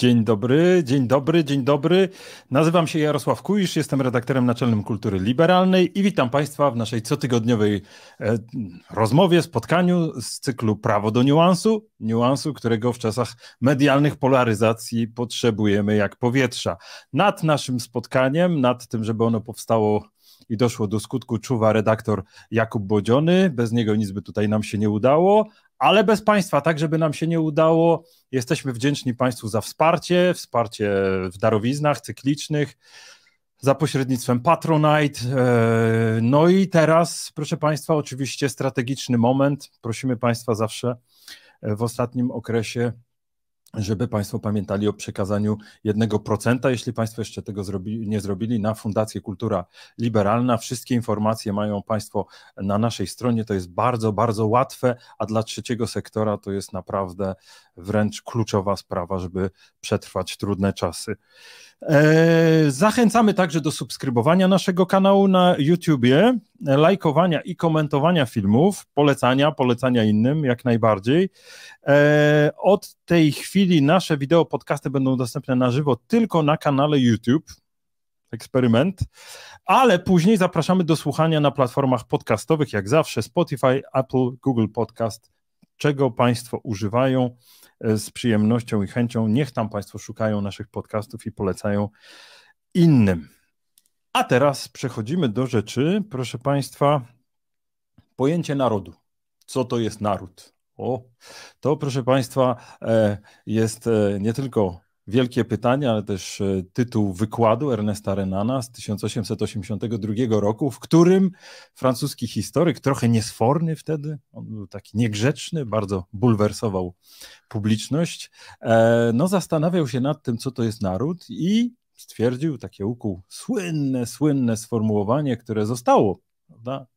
Dzień dobry, dzień dobry, dzień dobry. Nazywam się Jarosław Kujisz, jestem redaktorem naczelnym Kultury Liberalnej i witam Państwa w naszej cotygodniowej e, rozmowie, spotkaniu z cyklu Prawo do niuansu, niuansu, którego w czasach medialnych polaryzacji potrzebujemy jak powietrza. Nad naszym spotkaniem, nad tym, żeby ono powstało i doszło do skutku, czuwa redaktor Jakub Bodziony. Bez niego nic by tutaj nam się nie udało, ale bez Państwa, tak żeby nam się nie udało, jesteśmy wdzięczni Państwu za wsparcie, wsparcie w darowiznach cyklicznych, za pośrednictwem Patronite. E, no i teraz, proszę Państwa, oczywiście strategiczny moment. Prosimy Państwa zawsze e, w ostatnim okresie żeby Państwo pamiętali o przekazaniu 1%. Jeśli Państwo jeszcze tego zrobi, nie zrobili, na Fundację Kultura Liberalna. Wszystkie informacje mają Państwo na naszej stronie. To jest bardzo, bardzo łatwe, a dla trzeciego sektora to jest naprawdę wręcz kluczowa sprawa, żeby przetrwać trudne czasy. E, zachęcamy także do subskrybowania naszego kanału na YouTubie, lajkowania i komentowania filmów, polecania, polecania innym jak najbardziej. E, od tej chwili chwili nasze wideo podcasty będą dostępne na żywo tylko na kanale YouTube. Eksperyment, ale później zapraszamy do słuchania na platformach podcastowych, jak zawsze Spotify, Apple, Google Podcast, czego Państwo używają e, z przyjemnością i chęcią. Niech tam Państwo szukają naszych podcastów i polecają innym. A teraz przechodzimy do rzeczy, proszę Państwa, pojęcie narodu. Co to jest naród? O, to proszę Państwa, e, jest e, nie tylko wielkie pytanie, ale też e, tytuł wykładu Ernesta Renana z 1882 roku, w którym francuski historyk, trochę niesforny wtedy, on był taki niegrzeczny, bardzo bulwersował publiczność, no zastanawiał się nad tym, co to jest naród i stwierdził takie uku słynne, słynne sformułowanie, które zostało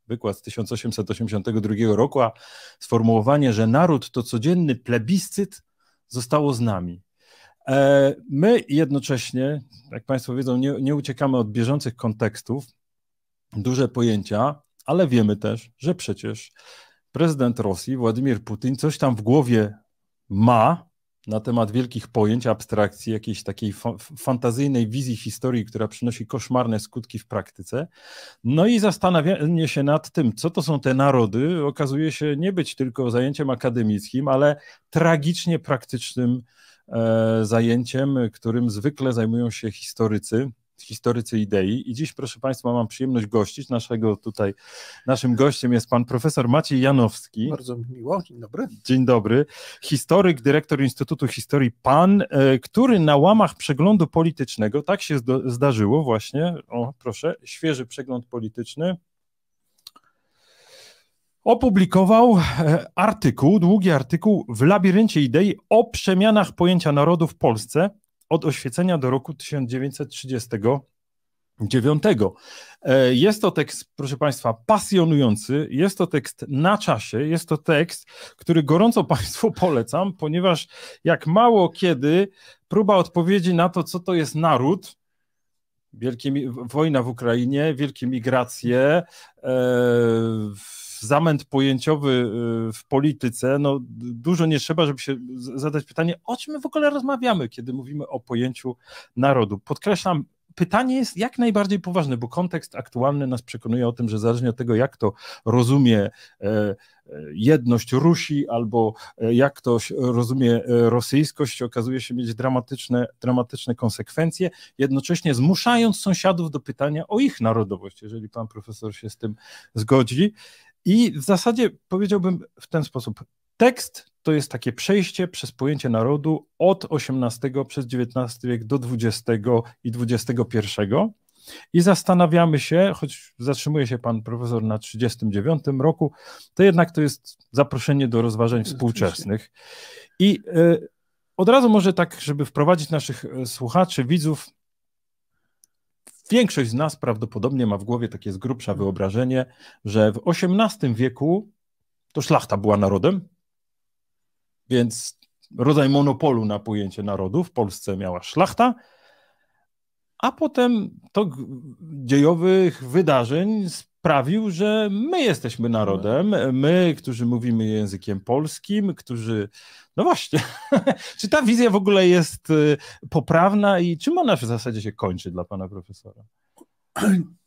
wykład z 1882 roku, a sformułowanie, że naród to codzienny plebiscyt zostało z nami. E, my jednocześnie, jak Państwo wiedzą, nie, nie uciekamy od bieżących kontekstów, duże pojęcia, ale wiemy też, że przecież prezydent Rosji, Władimir Putin, coś tam w głowie ma, na temat wielkich pojęć, abstrakcji, jakiejś takiej fa fantazyjnej wizji historii, która przynosi koszmarne skutki w praktyce. No i zastanawianie się nad tym, co to są te narody, okazuje się nie być tylko zajęciem akademickim, ale tragicznie praktycznym e, zajęciem, którym zwykle zajmują się historycy historycy idei. I dziś, proszę Państwa, mam przyjemność gościć naszego tutaj, naszym gościem jest pan profesor Maciej Janowski. Bardzo miło, dzień dobry. Dzień dobry. Historyk, dyrektor Instytutu Historii PAN, e, który na łamach przeglądu politycznego, tak się zdarzyło właśnie, o proszę, świeży przegląd polityczny, opublikował e, artykuł, długi artykuł w Labiryncie Idei o przemianach pojęcia narodu w Polsce, od oświecenia do roku 1939. E, jest to tekst, proszę Państwa, pasjonujący, jest to tekst na czasie, jest to tekst, który gorąco Państwu polecam, ponieważ jak mało kiedy próba odpowiedzi na to, co to jest naród, wielkie, wojna w Ukrainie, wielkie migracje, e, w zamęt pojęciowy y, w polityce, no dużo nie trzeba, żeby się zadać pytanie, o czym my w ogóle rozmawiamy, kiedy mówimy o pojęciu narodu. Podkreślam, pytanie jest jak najbardziej poważne, bo kontekst aktualny nas przekonuje o tym, że zależnie od tego, jak to rozumie e, e, jedność Rusi albo e, jak to rozumie rosyjskość, okazuje się mieć dramatyczne, dramatyczne konsekwencje, jednocześnie zmuszając sąsiadów do pytania o ich narodowość, jeżeli pan profesor się z tym zgodzi. I w zasadzie powiedziałbym w ten sposób. Tekst to jest takie przejście przez pojęcie narodu od XVIII przez XIX wiek do XX i XXI. I zastanawiamy się, choć zatrzymuje się pan profesor na 1939 roku, to jednak to jest zaproszenie do rozważań współczesnych. I y, od razu może tak, żeby wprowadzić naszych e, słuchaczy, widzów Większość z nas prawdopodobnie ma w głowie takie z grubsza mhm. wyobrażenie, że w XVIII wieku to szlachta była narodem, więc rodzaj monopolu na pojęcie narodu w Polsce miała szlachta, a potem tok dziejowych wydarzeń sprawił, że my jesteśmy narodem, my, którzy mówimy językiem polskim, którzy. No właśnie, czy ta wizja w ogóle jest y, poprawna i czym ona w zasadzie się kończy dla pana profesora?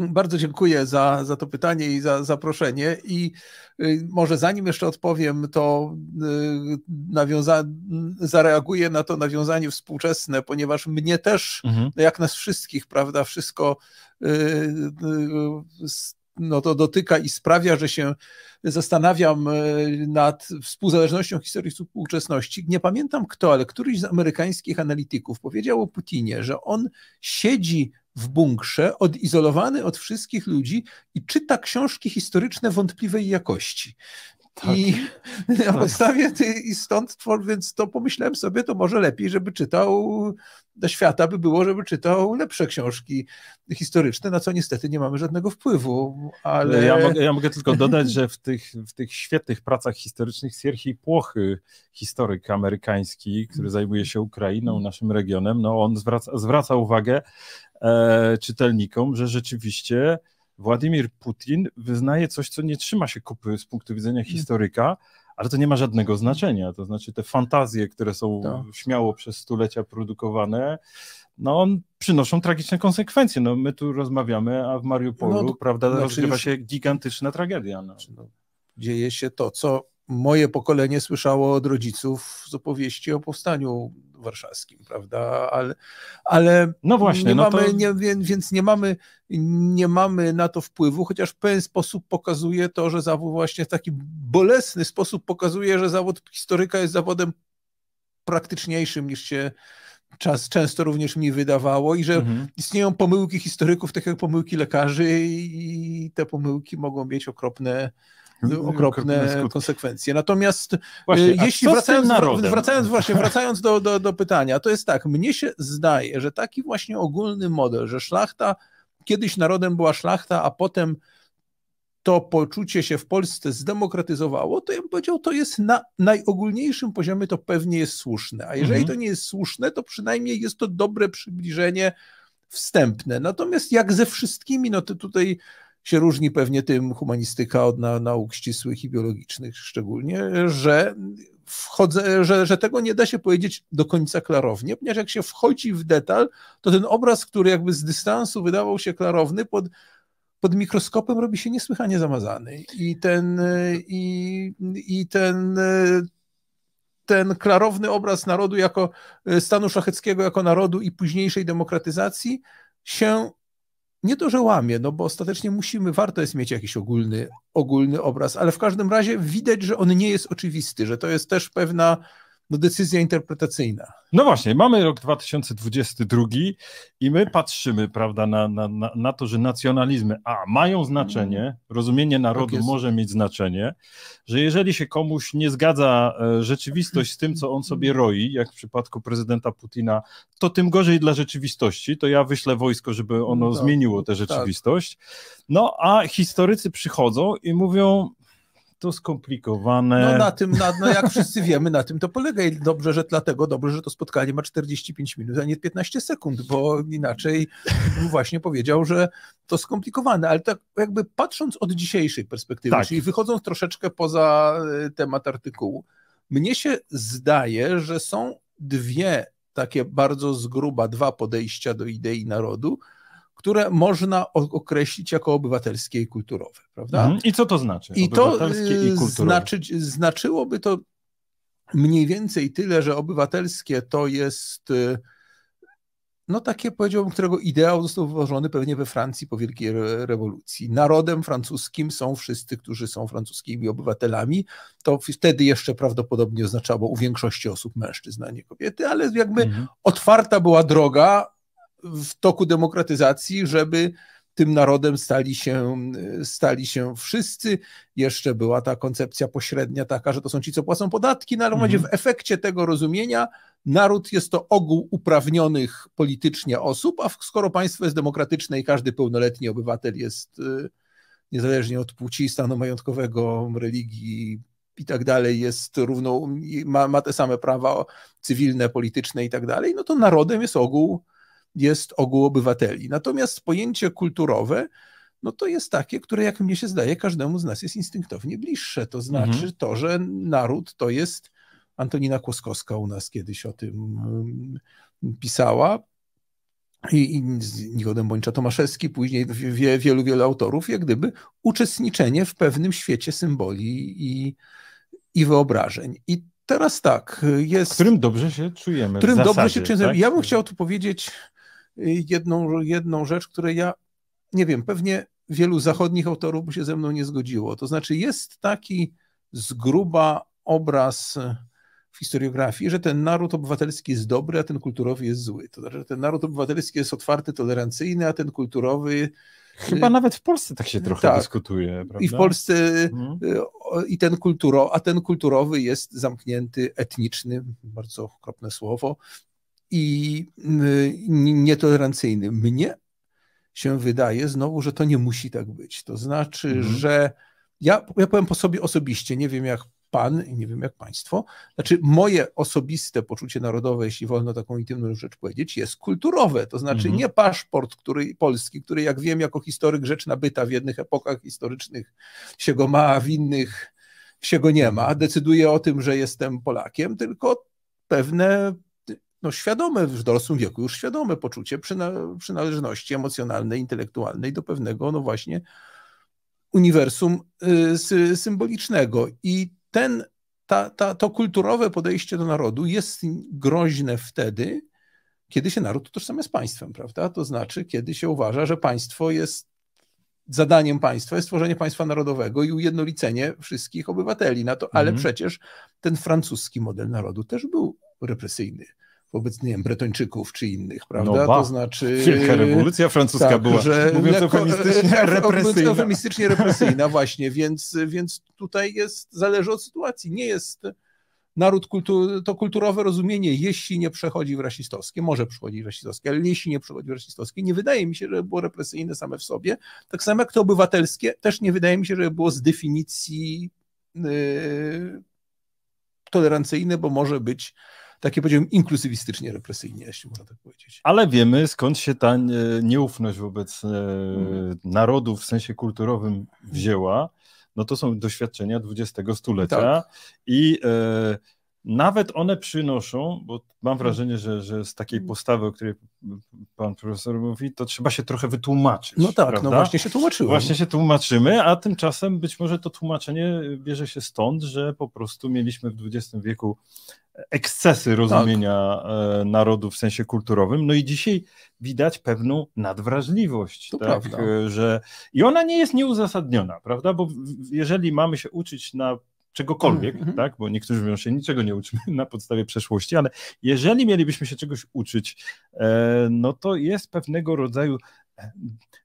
Bardzo dziękuję za, za to pytanie i za zaproszenie. I y, może zanim jeszcze odpowiem, to y, nawiąza- zareaguję na to nawiązanie współczesne, ponieważ mnie też, mhm. No jak nas wszystkich, prawda, wszystko y, no to dotyka i sprawia, że się zastanawiam nad współzależnością historii współczesności. Nie pamiętam kto, ale któryś z amerykańskich analityków powiedział o Putinie, że on siedzi w bunkrze, odizolowany od wszystkich ludzi i czyta książki historyczne wątpliwej jakości. Tak. I na tak. podstawie i stąd, więc to pomyślałem sobie, to może lepiej, żeby czytał, do świata by było, żeby czytał lepsze książki historyczne, na co niestety nie mamy żadnego wpływu. Ale... Ja, mogę, ja mogę tylko dodać, że w tych, w tych świetnych pracach historycznych Sierhiej Płochy, historyk amerykański, który mm. zajmuje się Ukrainą, naszym regionem, no on zwraca, zwraca uwagę e, czytelnikom, że rzeczywiście Władimir Putin wyznaje coś, co nie trzyma się kupy z punktu widzenia historyka, ale to nie ma żadnego znaczenia. To znaczy te fantazje, które są to. śmiało przez stulecia produkowane, no przynoszą tragiczne konsekwencje. No, my tu rozmawiamy, a w Mariupolu, no, prawda, znaczy rozgrywa już... się gigantyczna tragedia. No. Znaczy, no dzieje się to, co moje pokolenie słyszało od rodziców z opowieści o powstaniu warszawskim, prawda? Ale, ale no właśnie, nie no mamy, to... nie, więc nie mamy, nie mamy na to wpływu, chociaż w pewien sposób pokazuje to, że zawód właśnie w taki bolesny sposób pokazuje, że zawód historyka jest zawodem praktyczniejszym niż się czas często również mi wydawało i że mhm. istnieją pomyłki historyków, tak jak pomyłki lekarzy i te pomyłki mogą mieć okropne Mhm. okropne, konsekwencje. Natomiast e, właśnie, jeśli wracając, wracając, właśnie, wracając do, do, do pytania, to jest tak, mnie się zdaje, że taki właśnie ogólny model, że szlachta, kiedyś narodem była szlachta, a potem to poczucie się w Polsce zdemokratyzowało, to ja bym powiedział, to jest na najogólniejszym poziomie, to pewnie jest słuszne. A jeżeli mhm. to nie jest słuszne, to przynajmniej jest to dobre przybliżenie wstępne. Natomiast jak ze wszystkimi, no to tutaj się różni pewnie tym humanistyka od na, nauk ścisłych i biologicznych szczególnie, że, wchodzę, że, że tego nie da się powiedzieć do końca klarownie, ponieważ jak się wchodzi w detal, to ten obraz, który jakby z dystansu wydawał się klarowny, pod, pod mikroskopem robi się niesłychanie zamazany. I ten, i, i ten ten klarowny obraz narodu jako stanu szacheckiego jako narodu i późniejszej demokratyzacji się nie to, że łamie, no bo ostatecznie musimy, warto jest mieć jakiś ogólny, ogólny obraz, ale w każdym razie widać, że on nie jest oczywisty, że to jest też pewna no, decyzja interpretacyjna. No właśnie, mamy rok 2022 i my patrzymy, prawda, na, na, na to, że nacjonalizmy a mają znaczenie, mhm. rozumienie tak narodu tak może mieć znaczenie, że jeżeli się komuś nie zgadza e, rzeczywistość z tym, co on sobie roi, jak w przypadku prezydenta Putina, to tym gorzej dla rzeczywistości, to ja wyślę wojsko, żeby ono no, tak, zmieniło tę tak. rzeczywistość. Tak. No a historycy przychodzą i mówią, to skomplikowane. No na tym, na, no jak wszyscy wiemy, na tym to polega i dobrze, że dlatego dobrze, że to spotkanie ma 45 minut, a nie 15 sekund, bo inaczej właśnie powiedział, że to skomplikowane, ale tak jakby patrząc od dzisiejszej perspektywy, tak. czyli wychodząc troszeczkę poza e, temat artykułu, mnie się zdaje, że są dwie takie bardzo z gruba dwa podejścia do idei narodu, które można określić jako obywatelskie i kulturowe, prawda? Mhm. I co to znaczy? I to i znaczy, znaczyłoby to mniej więcej tyle, że obywatelskie to jest y, no takie powiedziałbym, którego ideał został wywożony pewnie we Francji po wielkiej rewolucji. Narodem francuskim są wszyscy, którzy są francuskimi obywatelami. To wtedy jeszcze prawdopodobnie oznaczało u większości osób mężczyzn, a nie kobiety, ale jakby mhm. otwarta była droga w toku demokratyzacji, żeby tym narodem stali się, stali się wszyscy. Jeszcze była ta koncepcja pośrednia taka, że to są ci, co płacą podatki, no ale mhm. w efekcie tego rozumienia naród jest to ogół uprawnionych politycznie osób, a skoro państwo jest demokratyczne i każdy pełnoletni obywatel jest y, niezależnie od płci, stanu majątkowego, religii i tak dalej, jest równo, ma, ma te same prawa cywilne, polityczne i tak dalej, no to narodem jest ogół jest ogół obywateli. Natomiast pojęcie kulturowe, no to jest takie, które jak mnie się zdaje, każdemu z nas jest instynktownie bliższe. To znaczy mhm. to, że naród to jest, Antonina Kłoskowska u nas kiedyś o tym mm, pisała, i, i Nigodem Bończa Tomaszewski, później wie, wielu, wielu autorów, jak gdyby uczestniczenie w pewnym świecie symboli i, i wyobrażeń. I teraz tak, jest... Którym dobrze się czujemy. Którym zasadzie, dobrze się czujemy. Tak? Ja bym chciał tu powiedzieć jedną, jedną rzecz, której ja nie wiem, pewnie wielu zachodnich autorów by się ze mną nie zgodziło. To znaczy, jest taki z gruba obraz e, w historiografii, że ten naród obywatelski jest dobry, a ten kulturowy jest zły. To znaczy, że ten naród obywatelski jest otwarty, tolerancyjny, a ten kulturowy. E, Chyba nawet w Polsce tak się trochę tak. dyskutuje. Prawda? I w Polsce mhm. e, i ten kulturo, a ten kulturowy jest zamknięty, etniczny, bardzo okropne słowo, i y, nietolerancyjny. Mnie się wydaje znowu, że to nie musi tak być. To znaczy, mhm. że ja, ja powiem po sobie osobiście, nie wiem jak pan i nie wiem jak państwo, znaczy moje osobiste poczucie narodowe, jeśli wolno taką intymną rzecz powiedzieć, jest kulturowe, to znaczy mhm. nie paszport który, polski, który jak wiem jako historyk rzecz nabyta w jednych epokach historycznych się go ma, a w innych się go nie ma, decyduje o tym, że jestem Polakiem, tylko pewne no, świadome w dorosłym wieku, już świadome poczucie przynależności emocjonalnej, intelektualnej do pewnego, no właśnie, uniwersum y, symbolicznego. I ten, ta, ta, to kulturowe podejście do narodu jest groźne wtedy, kiedy się naród tożsamia z państwem, prawda? To znaczy, kiedy się uważa, że państwo jest zadaniem państwa jest tworzenie państwa narodowego i ujednolicenie wszystkich obywateli. Na to, ale mm -hmm. przecież ten francuski model narodu też był represyjny wobec, nie wiem, Bretończyków czy innych, no prawda? No to znaczy... Wielka rewolucja francuska tak, była, że mówiąc eufemistycznie, represyjna. eufemistycznie represyjna, właśnie, więc, więc tutaj jest, zależy od sytuacji, nie jest naród kultu, to kulturowe rozumienie, jeśli nie przechodzi w rasistowskie, może przechodzić w rasistowskie, ale jeśli nie przechodzi w rasistowskie, nie wydaje mi się, że było represyjne same w sobie. Tak samo jak to obywatelskie, też nie wydaje mi się, że było z definicji yy, tolerancyjne, bo może być takie powiedziałbym inkluzywistycznie represyjnie, jeśli można tak powiedzieć. Ale wiemy skąd się ta e, nieufność wobec e, hmm. narodów w sensie kulturowym wzięła. No to są doświadczenia XX stulecia tak. i e, nawet one przynoszą, bo mam hmm. wrażenie, że, że z takiej hmm. postawy, o której pan profesor mówi, to trzeba się trochę wytłumaczyć. No tak, no prawda? no właśnie się tłumaczymy. Właśnie się tłumaczymy, a tymczasem być może to tłumaczenie bierze się stąd, że po prostu mieliśmy w XX wieku ekscesy tak. rozumienia tak. narodu w sensie kulturowym. No i dzisiaj widać pewną nadwrażliwość, to tak, prawda. E, że i ona nie jest nieuzasadniona, prawda? Bo jeżeli mamy się uczyć na czegokolwiek, mm -hmm. tak? Bo niektórzy mówią się niczego nie uczymy na podstawie przeszłości, ale jeżeli mielibyśmy się czegoś uczyć, e, no to jest pewnego rodzaju e,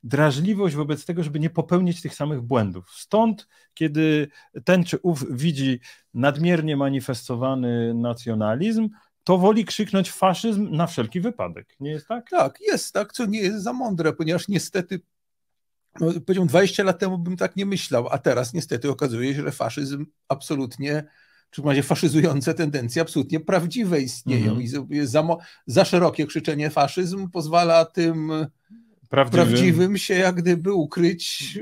drażliwość wobec tego, żeby nie popełnić tych samych błędów. Stąd, kiedy ten czy ów widzi nadmiernie manifestowany nacjonalizm, to woli krzyknąć faszyzm na wszelki wypadek, nie jest tak? Tak, jest tak, co nie jest za mądre, ponieważ niestety no, powiedział 20 lat temu bym tak nie myślał, a teraz niestety okazuje się, że faszyzm absolutnie, czy w razie faszyzujące tendencje absolutnie prawdziwe istnieją mhm. i za, za, szerokie krzyczenie faszyzm pozwala tym prawdziwym, prawdziwym się jak gdyby ukryć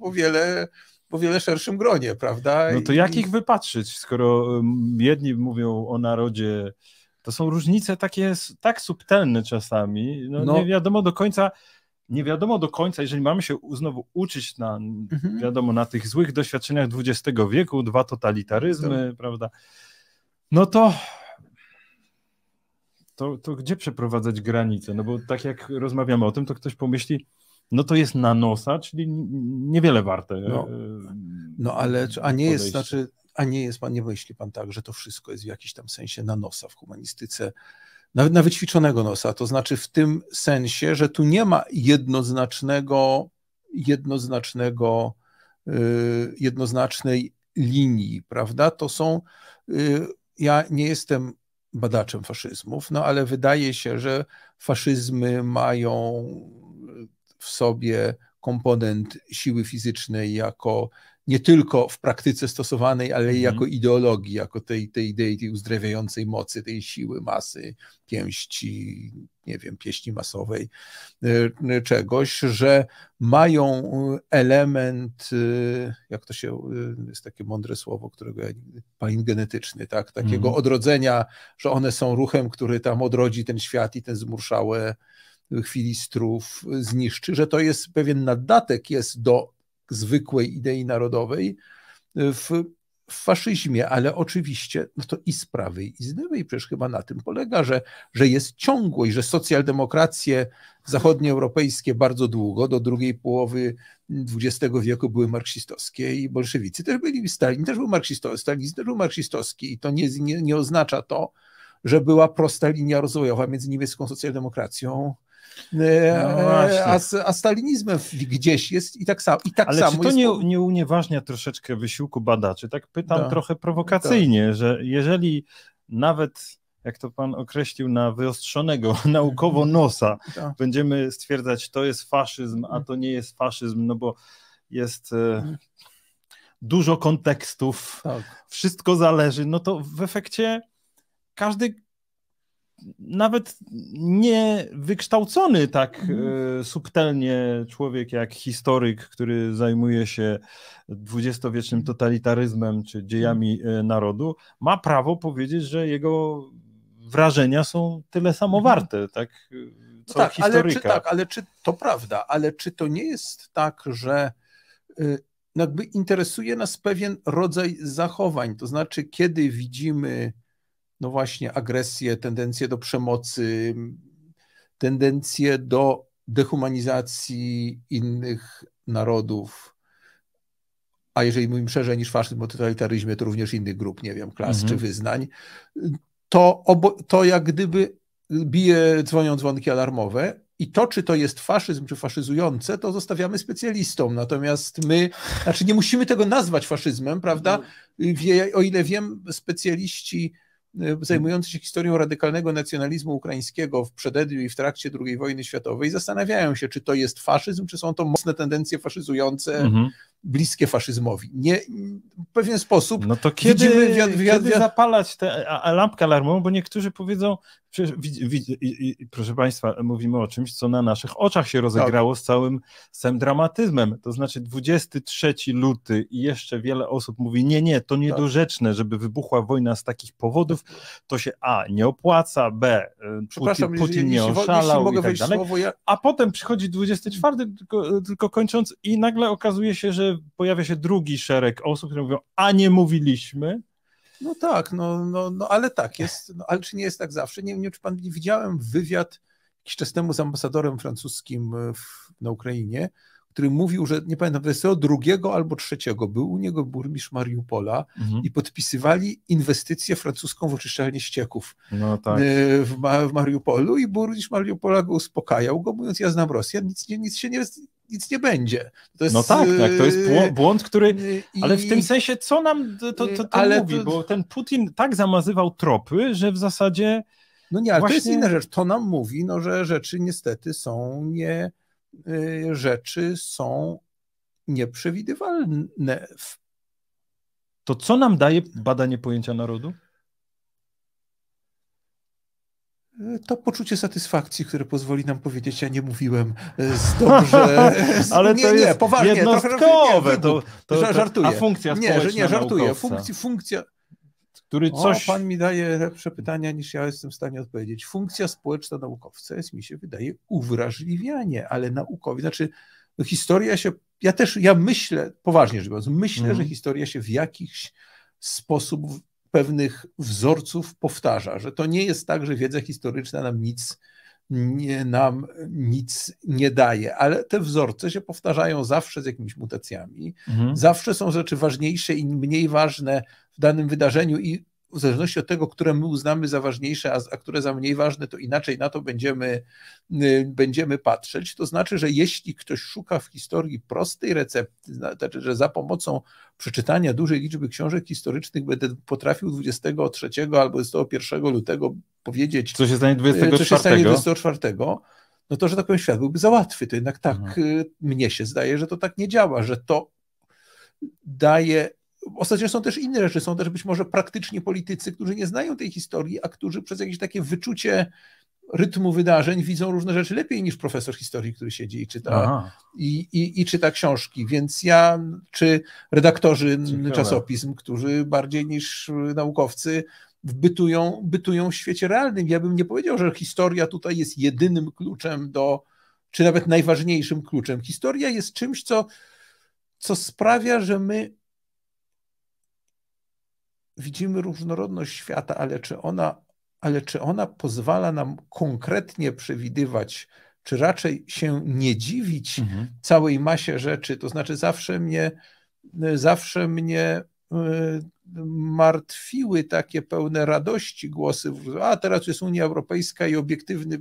o wiele po wiele szerszym gronie, prawda? No to jak ich wypatrzyć, skoro jedni mówią o narodzie, to są różnice takie tak subtelne czasami, no, no. nie wiadomo do końca, nie wiadomo do końca, jeżeli mamy się znowu uczyć na, mhm. wiadomo, na tych złych doświadczeniach XX wieku, dwa totalitaryzmy, to. Tak. prawda, no to, to, to gdzie przeprowadzać granice? No bo tak jak rozmawiamy o tym, to ktoś pomyśli, no to jest na nosa, czyli niewiele warte. No, e, no ale, a nie jest, znaczy, a nie jest, pan, nie myśli pan tak, że to wszystko jest w jakiś tam sensie na nosa w humanistyce, nawet na wyćwiczonego nosa, to znaczy w tym sensie, że tu nie ma jednoznacznego, jednoznacznego, y, jednoznacznej linii, prawda? To są, y, ja nie jestem badaczem faszyzmów, no ale wydaje się, że faszyzmy mają w sobie komponent siły fizycznej jako nie tylko w praktyce stosowanej, ale i mhm. jako ideologii, jako tej, tej idei, tej uzdrawiającej mocy, tej siły, masy, pięści, nie wiem, pieśni masowej, e, e, czegoś, że mają e, element, jak to się, jest takie mądre słowo, którego ja nigdy, genetyczny, tak, takiego mhm. odrodzenia, że one są ruchem, który tam odrodzi ten świat i ten zmurszałe chwilistrów zniszczy, że to jest pewien naddatek, jest do zwykłej idei narodowej e, w, w faszyzmie, ale oczywiście no to i z prawej, i z lewej przecież chyba na tym polega, że, że jest ciągłość, że socjaldemokracje zachodnioeuropejskie bardzo długo, do drugiej połowy XX wieku były marksistowskie i bolszewicy też byli, Stalin też był marksistowski, Stalin też był marksistowski i to nie, nie, nie oznacza to, że była prosta linia rozwojowa między niemiecką socjaldemokracją E, no e, a, z, a stalinizmem gdzieś jest i tak samo. I tak Ale samo czy to jest... nie, nie unieważnia troszeczkę wysiłku badaczy? Tak pytam da. trochę prowokacyjnie, da. że jeżeli nawet jak to pan określił, na wyostrzonego naukowo nosa. Da. Będziemy stwierdzać, to jest faszyzm, a mm. to nie jest faszyzm, no bo jest e, mm. dużo kontekstów, tak. wszystko zależy. No to w efekcie każdy nawet nie wykształcony tak mhm. e, subtelnie człowiek jak historyk, który zajmuje się dwudziestowiecznym mhm. totalitaryzmem czy dziejami mhm. e, narodu, ma prawo powiedzieć, że jego wrażenia są tyle samo warte, tak? No co no tak, historyka. Ale czy, tak, ale czy to prawda, ale czy to nie jest tak, że e, jakby interesuje nas pewien rodzaj zachowań, to znaczy kiedy widzimy no właśnie agresję, tendencję do przemocy, tendencję do dehumanizacji innych narodów, a jeżeli mówimy szerzej niż faszyzm o totalitaryzmie, to również innych grup, nie wiem, klas mhm. czy wyznań, to, to jak gdyby bije, dzwonią dzwonki alarmowe i to, czy to jest faszyzm, czy faszyzujące, to zostawiamy specjalistom. Natomiast my, znaczy nie musimy tego nazwać faszyzmem, prawda? Mhm. Wie, o ile wiem, specjaliści Y, zajmujący się historią radykalnego nacjonalizmu ukraińskiego w przededniu i w trakcie II wojny światowej zastanawiają się, czy to jest faszyzm, czy są to mocne tendencje faszyzujące mhm bliskie faszyzmowi. Nie, w pewien sposób no to kiedy, Wiad, wiad, kiedy zapalać tę lampkę alarmową, bo niektórzy powiedzą, przecież, i, i, proszę Państwa, mówimy o czymś, co na naszych oczach się rozegrało tak. z całym, z całym dramatyzmem. To znaczy 23 luty i jeszcze wiele osób mówi, nie, nie, to tak. niedorzeczne, tak. żeby wybuchła wojna z takich powodów, to się a, nie opłaca, b, e, Putin, Putin nie oszalał i tak dalej. Słowo, ja... A potem przychodzi 24, tylko, tylko kończąc i nagle okazuje się, że pojawia się drugi szereg osób, które mówią, a nie mówiliśmy. No tak, no, no, no ale tak jest, no, ale czy nie jest tak zawsze? Nie wiem, czy pan widziałem wywiad jakiś czas temu z ambasadorem francuskim e, w, na Ukrainie, który mówił, że nie pamiętam, to drugiego albo trzeciego, był u niego burmistrz Mariupola mhm. i podpisywali inwestycję francuską w oczyszczalnię ścieków no e, tak. w, w Mariupolu i burmistrz Mariupola go uspokajał go, mówiąc, ja znam Rosję, nic, nic się nie, nic nie będzie. Jest, no tak, tak, to jest e, błąd, który. E, ale w tym sensie, co nam to, to, to ale mówi? To... Bo ten Putin tak zamazywał tropy, że w zasadzie. No nie, ale Właśnie... to jest inna rzecz. To nam mówi, no, że rzeczy niestety są nie, Y, rzeczy są nieprzewidywalne. To co nam daje badanie pojęcia narodu? Y, to poczucie satysfakcji, które pozwoli nam powiedzieć, ja nie mówiłem y, z dobrze. Ale nie, to nie, jest poważnie, jednostkowe. Trochę, nie, to, to, to, żartuję. A funkcja nie, że nie, żartuję. Funkcja, funkcja, który coś... O, pan mi daje lepsze pytania niż ja jestem w stanie odpowiedzieć. Funkcja społeczna naukowca jest, mi się wydaje, uwrażliwianie, ale naukowi, znaczy historia się, ja też, ja myślę, poważnie rzecz biorąc, myślę, że mhm. historia się w jakiś sposób pewnych wzorców powtarza, że to nie jest tak, że wiedza historyczna nam nic nie, nam nic nie daje, ale te wzorce się powtarzają zawsze z jakimiś mutacjami, mhm. zawsze są rzeczy ważniejsze i mniej ważne w danym wydarzeniu i w zależności od tego, które my uznamy za ważniejsze, a, a które za mniej ważne, to inaczej na to będziemy, y, będziemy patrzeć. To znaczy, że jeśli ktoś szuka w historii prostej recepty, znaczy, że za pomocą przeczytania dużej liczby książek historycznych będę potrafił 23 albo 21 lutego powiedzieć, co się stanie 24, y, co się stanie 24 no to, że tak powiem, świat byłby za łatwy. To jednak tak, mhm. Y, mnie się zdaje, że to tak nie działa, że to daje Ostatnio są też inne rzeczy, są też być może praktyczni politycy, którzy nie znają tej historii, a którzy przez jakieś takie wyczucie rytmu wydarzeń widzą różne rzeczy lepiej niż profesor historii, który siedzi i czyta, i, i, i, czyta książki. Więc ja, czy redaktorzy czasopism, którzy bardziej niż naukowcy bytują, bytują w świecie realnym. Ja bym nie powiedział, że historia tutaj jest jedynym kluczem do, czy nawet najważniejszym kluczem. Historia jest czymś, co, co sprawia, że my widzimy różnorodność świata, ale czy ona, ale czy ona pozwala nam konkretnie przewidywać, czy raczej się nie dziwić mhm. całej masie rzeczy? To znaczy, zawsze mnie, zawsze mnie e, martwiły takie pełne radości głosy, a teraz jest Unia Europejska i obiektywny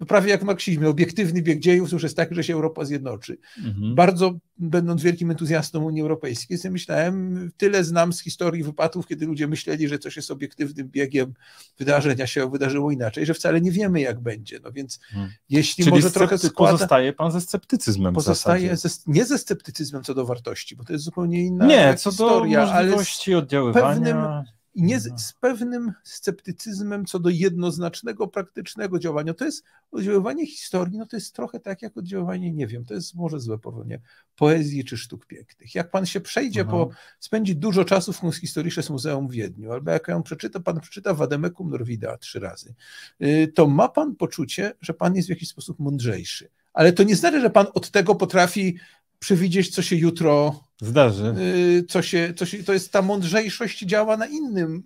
no prawie jak w marksizmie, obiektywny bieg dziejów już jest tak, że się Europa zjednoczy. Mhm. Bardzo będąc wielkim entuzjastą Unii Europejskiej, sobie myślałem, tyle znam z historii wypadków, kiedy ludzie myśleli, że coś jest obiektywnym biegiem wydarzenia się wydarzyło inaczej, że wcale nie wiemy jak będzie. No więc mhm. jeśli Czyli może trochę składa... pozostaje pan ze sceptycyzmem Pozostaje ze, nie ze sceptycyzmem co do wartości, bo to jest zupełnie inna nie, co historia, do możliwości ale z oddziaływania. pewnym i nie z, mhm. z, pewnym sceptycyzmem co do jednoznacznego, praktycznego działania. To jest oddziaływanie historii, no to jest trochę tak jak oddziaływanie, nie wiem, to jest może złe porównanie, poezji czy sztuk pięknych. Jak pan się przejdzie Aha. po, mhm. spędzi dużo czasu w Kunsthistorisches Muzeum w Wiedniu, albo jak ją przeczyta, pan przeczyta Wademecum Norwida trzy razy, y, to ma pan poczucie, że pan jest w jakiś sposób mądrzejszy ale to nie znaczy, że pan od tego potrafi przewidzieć, co się jutro zdarzy. Y, co się, co się, to jest ta mądrzejszość działa na innym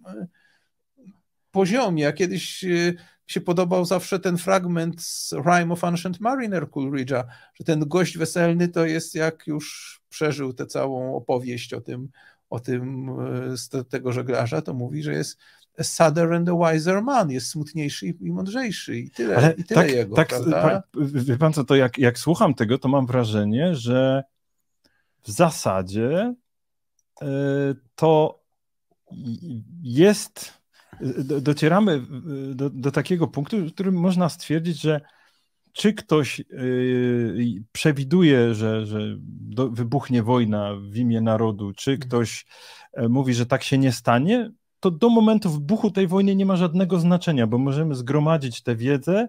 y, poziomie. A kiedyś y, się podobał zawsze ten fragment z Rime of Ancient Mariner Coolridge'a, że ten gość weselny to jest jak już przeżył tę całą opowieść o tym, o tym z tego żeglarza, to mówi, że jest a sadder and a wiser man, jest smutniejszy i, mądrzejszy i tyle, Ale i tyle tak, jego, tak, pa, Wie pan co, to jak, jak słucham tego, to mam wrażenie, że w zasadzie e, to jest, docieramy do, do, takiego punktu, w którym można stwierdzić, że czy ktoś e, przewiduje, że, że wybuchnie wojna w imię narodu, czy mhm. ktoś e, mówi, że tak się nie stanie, to do momentu wybuchu tej wojny nie ma żadnego znaczenia, bo możemy zgromadzić tę wiedzę,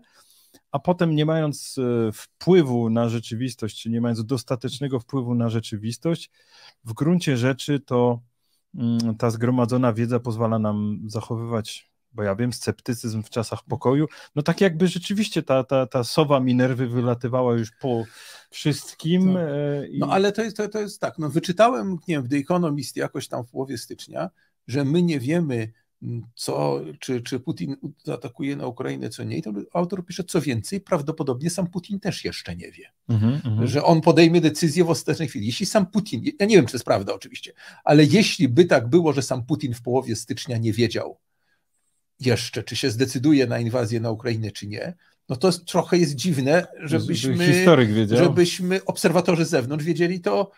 a potem nie mając e, wpływu na rzeczywistość, czy nie mając dostatecznego wpływu na rzeczywistość, w gruncie rzeczy to mm, ta zgromadzona wiedza pozwala nam zachowywać, bo ja wiem, sceptycyzm w czasach pokoju. No tak jakby rzeczywiście ta, ta, ta sowa minerwy wylatywała już po wszystkim. No, i... no ale to jest, to, to jest tak, no wyczytałem, nie wiem, w The Economist jakoś tam w połowie stycznia, że my nie wiemy, mm, co, czy, czy Putin atakuje na Ukrainę, co nie, to autor pisze, co więcej, prawdopodobnie sam Putin też jeszcze nie wie, mm -hmm. że on podejmie decyzję w ostatecznej chwili. Jeśli sam Putin, ja nie wiem, czy to jest prawda oczywiście, ale jeśli by tak było, że sam Putin w połowie stycznia nie wiedział jeszcze, czy się zdecyduje na inwazję na Ukrainę, czy nie, no to trochę jest dziwne, żebyśmy, Historyk wiedział. żebyśmy obserwatorzy z zewnątrz wiedzieli to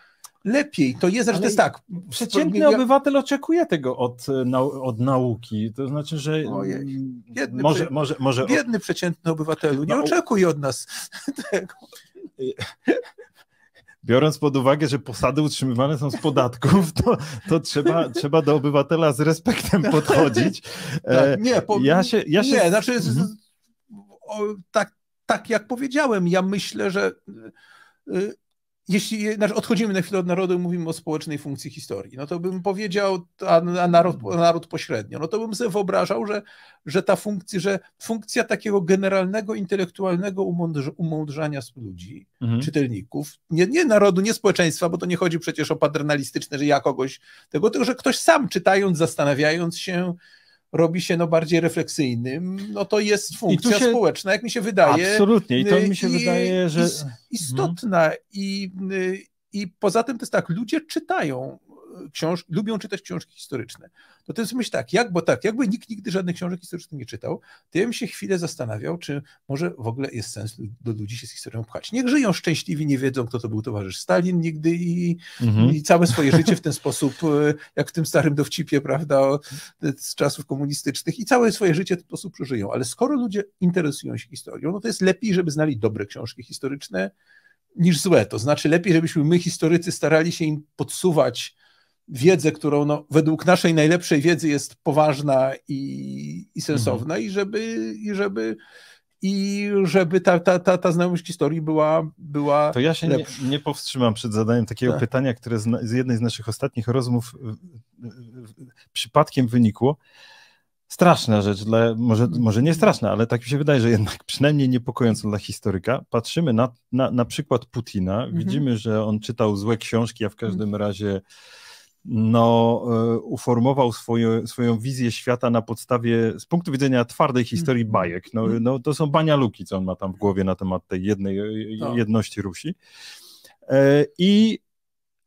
lepiej. To jest, że to jest tak. Przeciętny obywatel oczekuje tego od, e, nau od nauki. To znaczy, że Ojej. Biedny, może, może, może... biedny przeciętny obywatelu nie no... oczekuje od nas tego. Biorąc pod uwagę, że posady utrzymywane są z podatków, to, to trzeba, trzeba do obywatela z respektem podchodzić. tak, e, nie, po... ja się, ja się... nie, znaczy, mhm. o, tak, tak jak powiedziałem, ja myślę, że y, y, jeśli znaczy, odchodzimy na chwilę od narodu i mówimy o społecznej funkcji historii, no to bym powiedział, a, naród, a mhm. naród pośrednio, no to bym sobie wyobrażał, że, że ta funkcja, że funkcja takiego generalnego, intelektualnego umądrz umądrzania ludzi, mhm. czytelników, nie, nie narodu, nie społeczeństwa, bo to nie chodzi przecież o paternalistyczne, że ja kogoś tego, tylko że ktoś sam czytając, zastanawiając się, robi się no bardziej refleksyjnym, no to jest funkcja się, społeczna, jak mi się wydaje. Absolutnie i to mi się i, wydaje, że... Istotna hmm. i, i poza tym to jest tak, ludzie czytają książ- lubią czytać książki historyczne. No to jest myśl tak, jak, bo tak, jakby nikt nigdy żadnych książek historycznych nie czytał, to ja bym się chwilę zastanawiał, czy może w ogóle jest sens do ludzi się z historią pchać. Niech żyją szczęśliwi, nie wiedzą, kto to był towarzysz Stalin nigdy i, mhm. i całe swoje życie w ten sposób, e, jak w tym starym dowcipie, prawda, e, z czasów komunistycznych i całe swoje życie w ten sposób przeżyją. Ale skoro ludzie interesują się historią, no to jest lepiej, żeby znali dobre książki historyczne, niż złe. To znaczy lepiej, żebyśmy my, historycy, starali się im podsuwać wiedzę, którą no, według naszej najlepszej wiedzy jest poważna i, i mhm. sensowna, mhm. i żeby, i żeby i żeby ta, ta, ta, ta znajomość historii była, była To ja się nie, nie, powstrzymam przed zadaniem takiego tak. pytania, które z, z, jednej z naszych ostatnich rozmów przypadkiem wynikło. Straszna rzecz, dla, może, może nie straszna, ale tak mi się wydaje, że jednak przynajmniej niepokojąca dla historyka. Patrzymy na, na, na przykład Putina, mhm. widzimy, że on czytał złe książki, a w każdym mhm. razie no, e, uformował swoje, swoją wizję świata na podstawie, z punktu widzenia twardej historii mhm. bajek. No, mhm. no, to są banialuki, co on ma tam w głowie na temat tej jednej e, tak. jedności Rusi. E, I,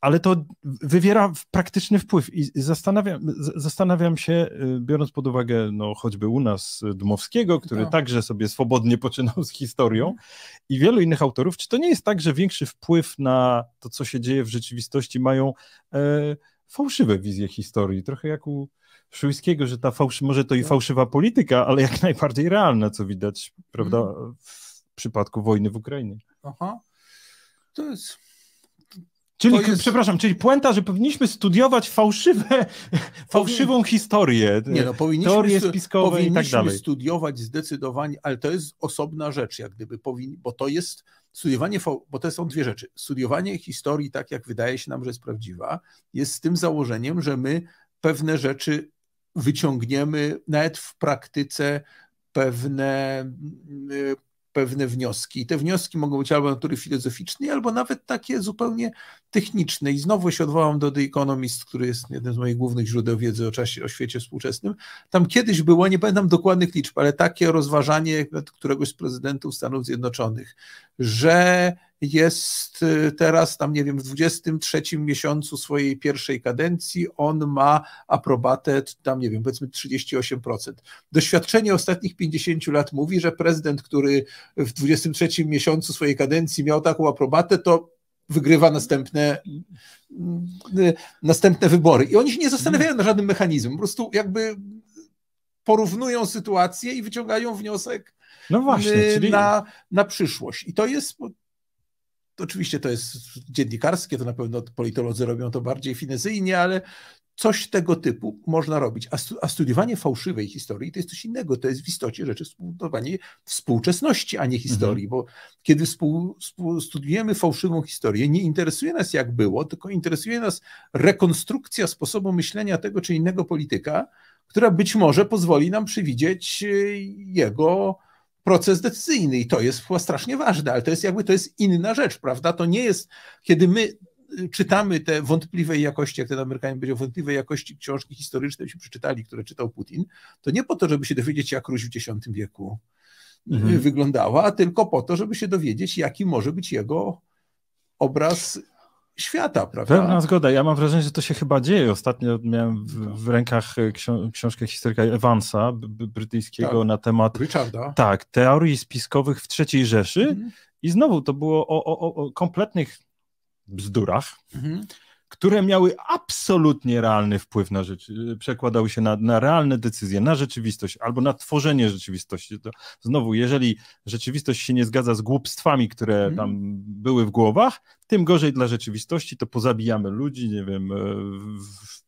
ale to wywiera praktyczny wpływ i zastanawiam, zastanawiam się, biorąc pod uwagę no, choćby u nas Dmowskiego, który tak. także sobie swobodnie poczynał z historią mhm. i wielu innych autorów, czy to nie jest tak, że większy wpływ na to, co się dzieje w rzeczywistości mają... E, fałszywe wizje historii, trochę jak u Szujskiego, że ta fałszy, może to i tak. fałszywa polityka, ale jak najbardziej realna, co widać, prawda, mhm. w przypadku wojny w Ukrainie. Aha, to jest... Czyli, jest... przepraszam, czyli puenta, że powinniśmy studiować fałszywe, fałszywą historię, nie, no, powinniśmy, teorie spiskowe powinniśmy i tak dalej. studiować zdecydowanie, ale to jest osobna rzecz, jak gdyby, bo to jest studiowanie, bo to są dwie rzeczy. Studiowanie historii, tak jak wydaje się nam, że jest prawdziwa, jest z tym założeniem, że my pewne rzeczy wyciągniemy, nawet w praktyce pewne mm, y, pewne wnioski. I te wnioski mogą być albo natury filozoficznej, albo nawet takie zupełnie techniczne. I znowu się odwołam do The Economist, który jest jednym z moich głównych źródeł wiedzy o czasie, o świecie współczesnym. Tam kiedyś było, nie pamiętam dokładnych liczb, ale takie rozważanie któregoś z prezydentów Stanów Zjednoczonych, że jest y, teraz, tam nie wiem, w 23 miesiącu swojej pierwszej kadencji, on ma aprobatę, tam nie wiem, powiedzmy 38%. Doświadczenie ostatnich 50 lat mówi, że prezydent, który w 23 miesiącu swojej kadencji miał taką aprobatę, to wygrywa następne, y, y, następne wybory. I oni się nie zastanawiają na żadnym mechanizmie, po prostu jakby porównują sytuację i wyciągają wniosek no właśnie, czyli... na, na przyszłość. I to jest Oczywiście to jest dziennikarskie, to na pewno politolodzy robią to bardziej finezyjnie, ale coś tego typu można robić. A, stu, a, studiowanie fałszywej historii to jest coś innego. To jest w istocie rzeczy współczesności, a nie historii, mhm. bo kiedy współ, współ, studiujemy fałszywą historię, nie interesuje nas jak było, tylko interesuje nas rekonstrukcja sposobu myślenia tego czy innego polityka, która być może pozwoli nam przewidzieć e, jego proces decyzyjny i to jest chyba strasznie ważne, ale to jest jakby to jest inna rzecz, prawda? To nie jest, kiedy my y, czytamy te wątpliwej jakości, jak ten Amerykanin będzie wątpliwej jakości książki historyczne, się przeczytali, które czytał Putin, to nie po to, żeby się dowiedzieć, jak Ruś w X wieku y, mhm. wyglądała, tylko po to, żeby się dowiedzieć, jaki może być jego obraz świata, prawda? Pełna zgoda. Ja mam wrażenie, że to się chyba dzieje. Ostatnio miałem w, w rękach e, książkę historyka Evansa, brytyjskiego, tak. na temat Richarda. Tak, teorii spiskowych w III Rzeszy. Mhm. I znowu to było o, o, o kompletnych bzdurach. Mhm które miały absolutnie realny wpływ na rzecz, przekładały się na, na realne decyzje, na rzeczywistość albo na tworzenie rzeczywistości. To znowu, jeżeli rzeczywistość się nie zgadza z głupstwami, które mhm. tam były w głowach, tym gorzej dla rzeczywistości, to pozabijamy ludzi, nie wiem, e,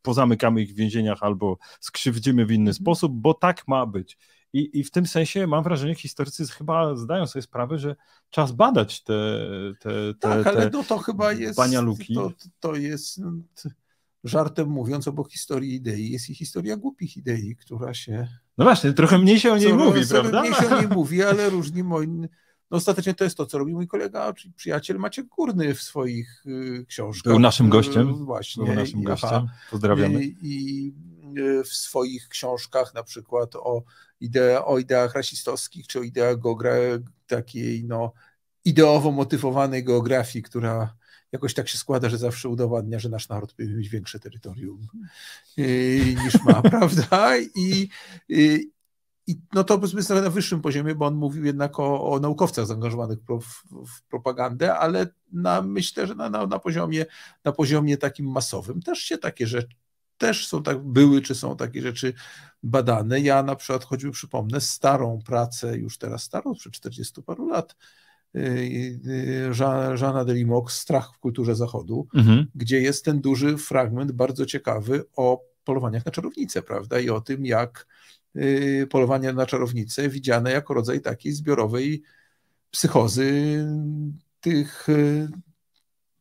pozamykamy ich w więzieniach albo skrzywdzimy w inny mhm. sposób, bo tak ma być. I, I w tym sensie mam wrażenie, historycy chyba zdają sobie sprawę, że czas badać te, te, te, tak, te ale no to chyba jest, banialuki. To, to jest no, żartem mówiąc, obok historii idei jest i historia głupich idei, która się. No właśnie, trochę mniej się o niej co, mówi, co, prawda? Mniej się o niej mówi, ale różni moi. No ostatecznie to jest to, co robi mój kolega, czyli przyjaciel Maciek Górny w swoich y, książkach. Był naszym gościem. Y, właśnie. Był naszym gościem. Pozdrawiamy. I, y, I w swoich książkach, na przykład o idea, o ideach rasistowskich, czy o ideach takiej no, ideowo motywowanej geografii, która jakoś tak się składa, że zawsze udowadnia, że nasz naród powinien mieć większe terytorium yy, niż ma, prawda? I, yy, i no to powiedzmy na wyższym poziomie, bo on mówił jednak o, o naukowcach zaangażowanych pro, w, w, propagandę, ale na, myślę, że na, na, na, poziomie, na poziomie takim masowym też się takie rzeczy, też są tak, były czy są takie rzeczy badane. Ja na przykład choćby przypomnę starą pracę, już teraz starą, przed 40 paru lat, Żana y, y, Delimox, Strach w kulturze Zachodu, mhm. gdzie jest ten duży fragment bardzo ciekawy o polowaniach na czarownicę, prawda? I o tym, jak y, polowanie na czarownicę widziane jako rodzaj takiej zbiorowej psychozy tych,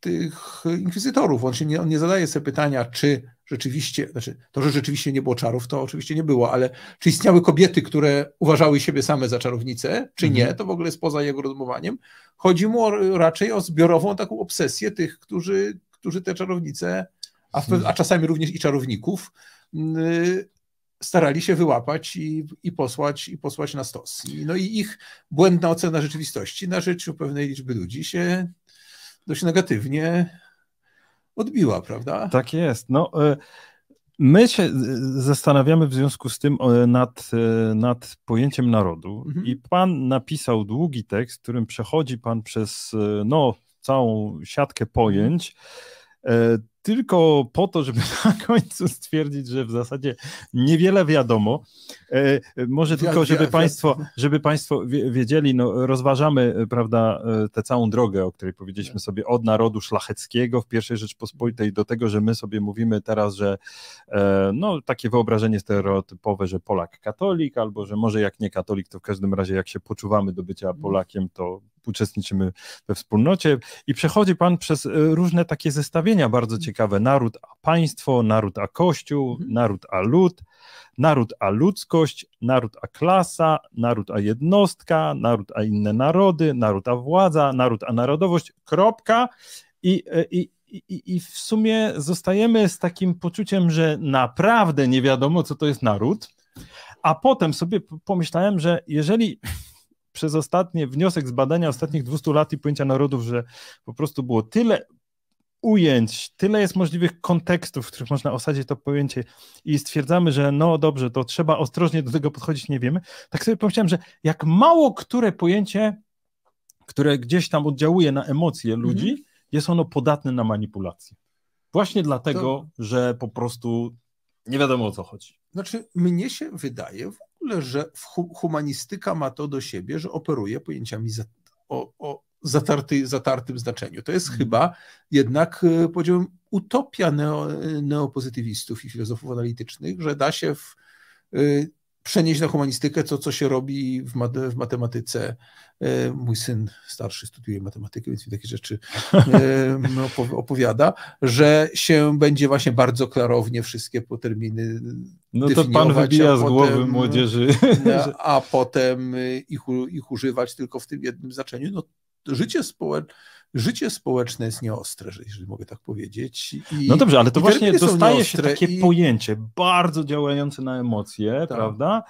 tych inkwizytorów. On, się nie, on nie zadaje sobie pytania, czy rzeczywiście, znaczy to, że rzeczywiście nie było czarów, to oczywiście nie było, ale czy istniały kobiety, które uważały siebie same za czarownice, czy nie, mhm. to w ogóle jest poza jego rozumowaniem. Chodzi mu o, raczej o zbiorową taką obsesję tych, którzy, którzy te czarownice, a, a czasami również i czarowników, yy, starali się wyłapać i, i, posłać, i posłać na stos. No i ich błędna ocena rzeczywistości na rzecz pewnej liczby ludzi się dość negatywnie odbiła, prawda? Tak jest. No, e, my się zastanawiamy w związku z tym e, nad, e, nad pojęciem narodu mhm. i pan napisał długi tekst, w którym przechodzi pan przez no, całą siatkę pojęć tylko po to, żeby na końcu stwierdzić, że w zasadzie niewiele wiadomo. E, może tylko, żeby państwo, żeby państwo wiedzieli, no, rozważamy e, prawda, e, tę całą drogę, o której powiedzieliśmy sobie, od narodu szlacheckiego w pierwszej Rzeczpospolitej do tego, że my sobie mówimy teraz, że no, takie wyobrażenie stereotypowe, że Polak katolik, albo że może jak nie katolik, to w każdym razie jak się poczuwamy do bycia mhm. Polakiem, to uczestniczymy we wspólnocie i przechodzi Pan przez y, różne takie zestawienia bardzo mhm. ciekawe, naród a państwo, naród a kościół, mhm. naród a lud, naród a ludzkość, naród a klasa, naród a jednostka, naród a inne narody, naród a władza, naród a narodowość, kropka i, y, i, i, i, w sumie zostajemy z takim poczuciem, że naprawdę nie wiadomo, co to jest naród. A potem sobie pomyślałem, że jeżeli przez ostatnie, wniosek z badania ostatnich 200 lat i pojęcia narodów, że po prostu było tyle ujęć, tyle jest możliwych kontekstów, w których można osadzić to pojęcie i stwierdzamy, że no dobrze, to trzeba ostrożnie do tego podchodzić, nie wiemy. Tak sobie pomyślałem, że jak mało które pojęcie, które gdzieś tam oddziałuje na emocje mhm. ludzi, mhm. jest ono podatne na manipulację. Właśnie dlatego, to... że po prostu nie wiadomo o co chodzi. Znaczy, mnie się wydaje ogóle, że humanistyka ma to do siebie, że operuje pojęciami za, o, o zatarty, zatartym znaczeniu. To jest mm. chyba jednak, e, powiedziałbym, utopia neo, e, neopozytywistów i filozofów analitycznych, że da się w e, przenieść na humanistykę to, co się robi w, mat w matematyce. E, mój syn starszy studiuje matematykę, więc mi takie rzeczy e, no, opowiada, że się będzie właśnie bardzo klarownie wszystkie terminy No to pan wybija z głowy potem, młodzieży. A, a potem ich, ich używać tylko w tym jednym znaczeniu. No, życie społeczne życie społeczne jest nieostre, jeżeli mogę tak powiedzieć. I, no dobrze, ale to właśnie dostaje się takie i... pojęcie, bardzo działające na emocje, tak. prawda?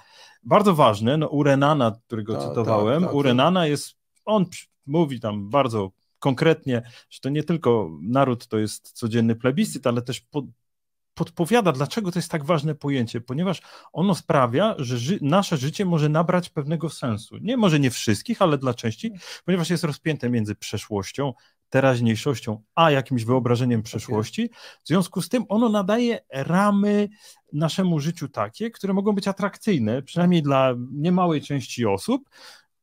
Bardzo ważne, no u Renana, którego tak, cytowałem, tak, tak u Renana tak. jest, on mówi tam bardzo konkretnie, że to nie tylko naród to jest codzienny plebiscyt, ale też po, podpowiada, dlaczego to jest tak ważne pojęcie, ponieważ ono sprawia, że ży nasze życie może nabrać pewnego sensu. Nie może nie wszystkich, ale dla części, mhm. ponieważ jest rozpięte między przeszłością, teraźniejszością, a jakimś wyobrażeniem tak przeszłości. W związku z tym ono nadaje ramy naszemu życiu takie, które mogą być atrakcyjne, przynajmniej dla niemałej części osób.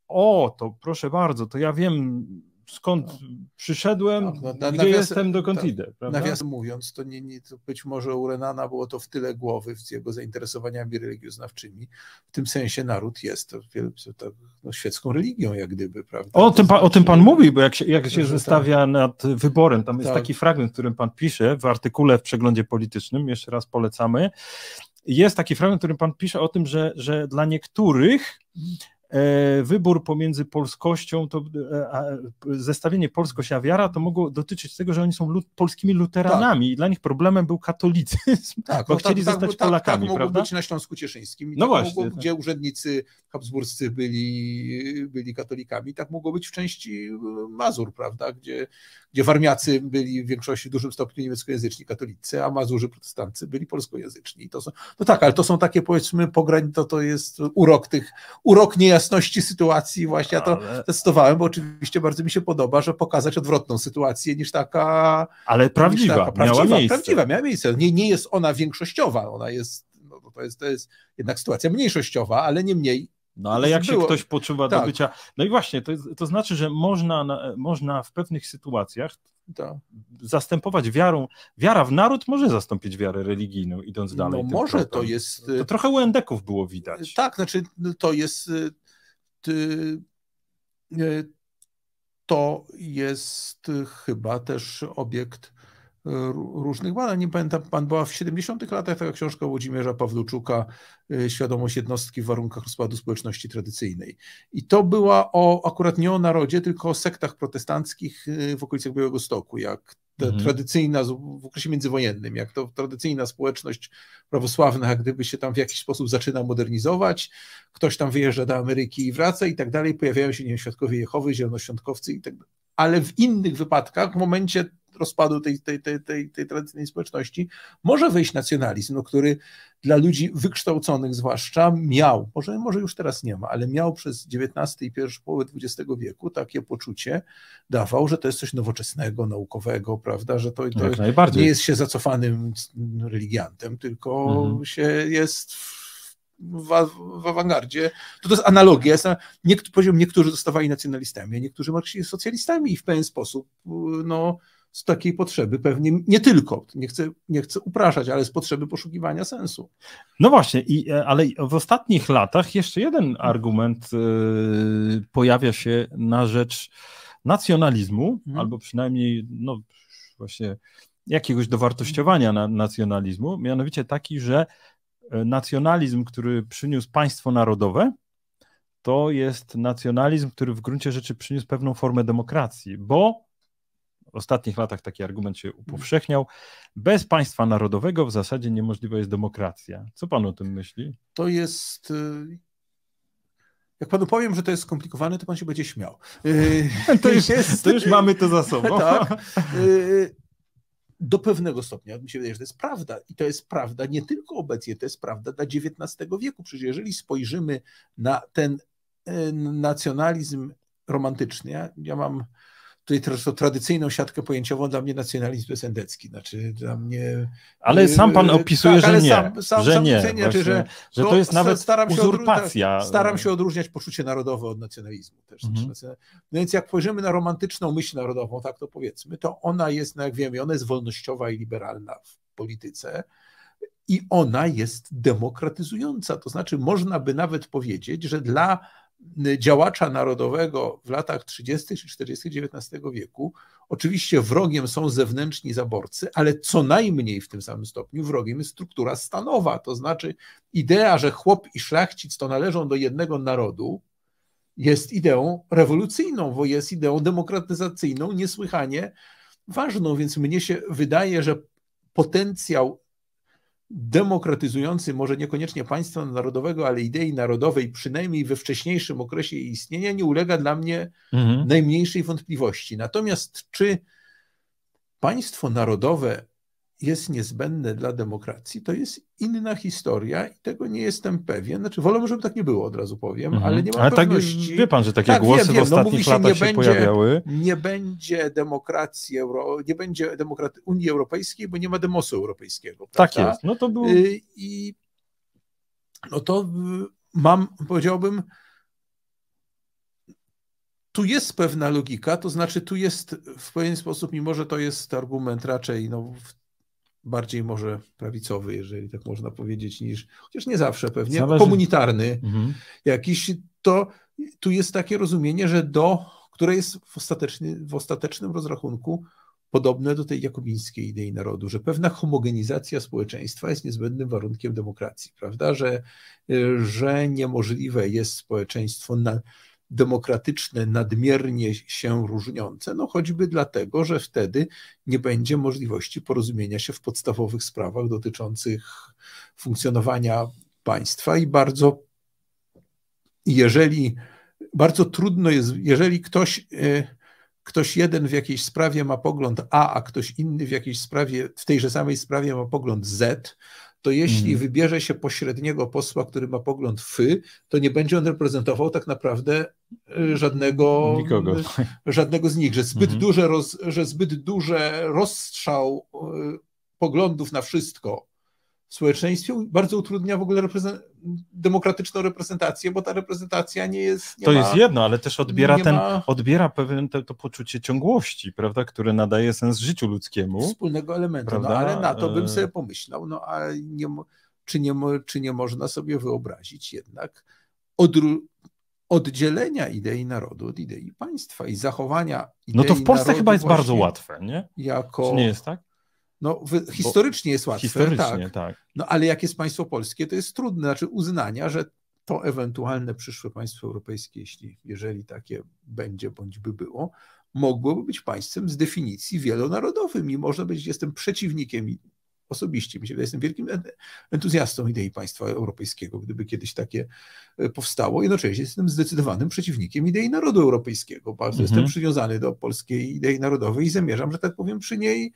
O, to proszę bardzo, to ja wiem, skąd no. przyszedłem, tak, no, no, gdzie jestem, dokąd ta, idę. Prawda? Nawiasem mówiąc, to, nie, nie, to być może u Renana było to w tyle głowy z jego zainteresowaniami religioznawczymi. W tym sensie naród jest to, to, tak, no, świecką religią, jak gdyby. Prawda? O, tym, znaczy, o tym pan znaczy- mówi, bo jak się, jak się tak. zestawia tak. nad wyborem, tam jest tak. taki fragment, w którym pan pisze w artykule w przeglądzie politycznym, jeszcze raz polecamy, jest taki fragment, w którym pan pisze o tym, że, że dla niektórych E, wybór pomiędzy polskością, to e, zestawienie polskość a wiara, to mogło dotyczyć tego, że oni są polskimi luteranami tak. i dla nich problemem był katolicyzm, tak, bo no, chcieli tak, tak zostać tak, tak, Polakami, tak, prawda? być na Śląsku Cieszyńskim, no tak właśnie, mogło, gdzie urzędnicy Habsburscy byli, byli katolikami. Tak mogło być w części e, Mazur, prawda, gdzie, gdzie warmiacy byli w większości, w dużym stopniu niemieckojęzyczni katolicy, a mazurzy protestancy byli polskojęzyczni. to są, no tak, ale to są takie powiedzmy pogranice, to, to jest urok tych, urok niejasności sytuacji właśnie. Ja to ale... testowałem, bo oczywiście bardzo mi się podoba, że pokazać odwrotną sytuację niż taka... Ale prawdziwa, taka, prawdziwa miała miejsce. Prawdziwa, miała miejsce. Nie, nie jest ona większościowa, ona jest, no to, jest to jest jednak sytuacja mniejszościowa, ale nie mniej no, no ale jak było. się ktoś poczuwa tak. do bycia. No i właśnie, to, to znaczy, że można, można w pewnych sytuacjach tak. zastępować wiarą. Wiara w naród może zastąpić wiarę religijną, idąc no dalej. No może to jest. To y, trochę und było widać. Tak, znaczy no to jest. Y, y, to jest chyba też obiekt E, różnych badań. Nie pamiętam, pan była w 70-tych latach taka książka Włodzimierza Pawluczuka e, Świadomość jednostki w warunkach rozpadu społeczności tradycyjnej. I to była o, akurat nie o narodzie, tylko o sektach protestanckich e, w okolicach Białego Stoku, jak mhm. tradycyjna, w okresie międzywojennym, jak to tradycyjna społeczność prawosławna, jak gdyby się tam w jakiś sposób zaczyna modernizować, ktoś tam wyjeżdża do Ameryki i wraca i tak dalej, pojawiają się nie wiem, świadkowie Jehowy, zielonoświątkowcy i tak dalej ale w innych wypadkach, w momencie rozpadu tej, tej, tej, tej, tej tradycyjnej społeczności, może wyjść nacjonalizm, no, który dla ludzi wykształconych zwłaszcza miał, może, może już teraz nie ma, ale miał przez XIX i pierwszą połowę XX wieku takie poczucie, dawał, że to jest coś nowoczesnego, naukowego, prawda, że to, to nie jest się zacofanym no, religiantem, tylko mhm. się jest w w, w awangardzie, to to jest analogia. niektó poziom, niektórzy zostawali nacjonalistami, a niektórzy socjalistami i w pewien sposób no, z takiej potrzeby, pewnie nie tylko, nie chcę, nie chcę upraszać, ale z potrzeby poszukiwania sensu. No właśnie, i, e, ale w ostatnich latach jeszcze jeden hmm. argument e, pojawia się na rzecz nacjonalizmu, hmm. albo przynajmniej no, właśnie jakiegoś dowartościowania na, nacjonalizmu, mianowicie taki, że nacjonalizm, który przyniósł państwo narodowe, to jest nacjonalizm, który w gruncie rzeczy przyniósł pewną formę demokracji, bo w ostatnich latach taki argument się upowszechniał. Bez państwa narodowego w zasadzie niemożliwa jest demokracja. Co pan o tym myśli? To jest. Y, jak panu powiem, że to jest skomplikowane, to pan się będzie śmiał. Y, to już, jest... to już mamy to za sobą. Tak. Y, do pewnego stopnia, mi się wydaje, że to jest prawda. I to jest prawda nie tylko obecnie, to jest prawda dla XIX wieku. Przecież jeżeli spojrzymy na ten e, nacjonalizm romantyczny, ja, ja mam tutaj to tradycyjną siatkę pojęciową dla mnie nacjonalizm besendecki, znaczy dla mnie... Ale sam pan tak, opisuje, tak, że nie, sam, sam, że sam nie, właśnie, że, że to, jest nawet staram uzurpacja. Się staram się odróżniać poczucie narodowe od nacjonalizmu też. Znaczy mhm. No więc jak spojrzymy na romantyczną myśl narodową, tak to powiedzmy, to ona jest, no jak wiemy, ona jest wolnościowa i liberalna w polityce, i ona jest demokratyzująca. To znaczy, można by nawet powiedzieć, że dla działacza narodowego w latach 30. czy 40. XIX wieku. Oczywiście wrogiem są zewnętrzni zaborcy, ale co najmniej w tym samym stopniu wrogiem jest struktura stanowa, to znaczy idea, że chłop i szlachcic to należą do jednego narodu, jest ideą rewolucyjną, bo jest ideą demokratyzacyjną, niesłychanie ważną, więc mnie się wydaje, że potencjał demokratyzujący może niekoniecznie państwa narodowego, ale idei narodowej, przynajmniej we wcześniejszym okresie jej istnienia, nie ulega dla mnie mhm. najmniejszej wątpliwości. Natomiast czy państwo narodowe jest niezbędne dla demokracji, to jest inna historia i tego nie jestem pewien. Znaczy, wolę, żeby tak nie było, od razu powiem, mhm. ale nie mam ale tak pewności. Tak, wie pan, że takie tak, głosy wiem, wiem. w no ostatnich się, latach nie się będzie, pojawiały. Nie będzie demokracji, Euro, nie będzie demokrat Unii Europejskiej, bo nie ma demosu europejskiego. Tak prawda? Tak jest. No to był. Y, I no to mam, powiedziałbym, tu jest pewna logika, to znaczy tu jest w pewien sposób, mimo że to jest argument raczej no, w bardziej może prawicowy, jeżeli tak można powiedzieć, niż, chociaż nie zawsze pewnie, Zależy... komunitarny mhm. jakiś, to tu jest takie rozumienie, że do, które jest w, ostateczny, w ostatecznym rozrachunku podobne do tej jakobińskiej idei narodu, że pewna homogenizacja społeczeństwa jest niezbędnym warunkiem demokracji, prawda, że, y, że niemożliwe jest społeczeństwo na, demokratyczne nadmiernie się różniące, no choćby dlatego, że wtedy nie będzie możliwości porozumienia się w podstawowych sprawach dotyczących funkcjonowania państwa i bardzo jeżeli bardzo trudno jest, jeżeli ktoś e, ktoś jeden w jakiejś sprawie ma pogląd A, a ktoś inny w jakiejś sprawie, w tejże samej sprawie ma pogląd Z, to jeśli mhm. wybierze się pośredniego posła, który ma pogląd fy, to nie będzie on reprezentował tak naprawdę e, żadnego, Nikogo. żadnego z nich, że zbyt, mm. duże roz, że zbyt duże rozstrzał e, poglądów na wszystko w społeczeństwie bardzo utrudnia w ogóle reprezent demokratyczną reprezentację, bo ta reprezentacja nie jest. Nie to ma, jest jedno, ale też odbiera, ten, ma... odbiera pewien te, to poczucie ciągłości, prawda, które nadaje sens życiu ludzkiemu. Wspólnego elementu, no, prawda? no ale na to bym e- sobie pomyślał, no a nie, czy, nie, czy nie można sobie wyobrazić jednak odru oddzielenia idei narodu od idei państwa i zachowania idei No to w Polsce chyba jest bardzo łatwe, nie? Jako... Czy nie jest tak? No, w, historycznie Bo, jest łatwe. Historycznie, tak. tak. No ale jak jest państwo polskie, to jest trudne, znaczy uznania, że to ewentualne przyszłe państwo europejskie, jeśli, jeżeli takie będzie bądź by było, mogłoby być państwem z definicji wielonarodowym i można być, jestem przeciwnikiem osobiście myślę, że jestem wielkim entuzjastą idei państwa europejskiego, gdyby kiedyś takie e, powstało. Jednocześnie jestem zdecydowanym przeciwnikiem idei narodu europejskiego. Bardzo mhm. jestem przywiązany do polskiej idei narodowej i zamierzam, że tak powiem, przy niej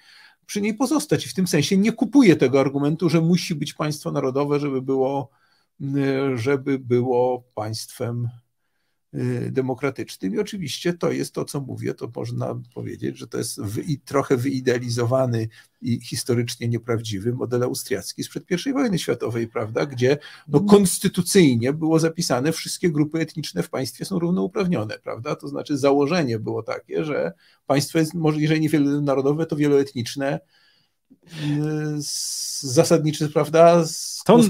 przy niej pozostać. I w tym sensie nie kupuję tego argumentu, że musi być państwo narodowe, żeby było, e, żeby było państwem Y, demokratycznym. I oczywiście to jest to, co mówię, to można powiedzieć, że to jest i trochę wyidealizowany i historycznie nieprawdziwy model austriacki sprzed I wojny światowej, prawda, gdzie no, mhm. konstytucyjnie było zapisane, wszystkie grupy etniczne w państwie są równouprawnione, prawda, to znaczy założenie było takie, że państwo jest, może jeżeli nie wielonarodowe, to wieloetniczne, y, zasadniczy, prawda, z, to...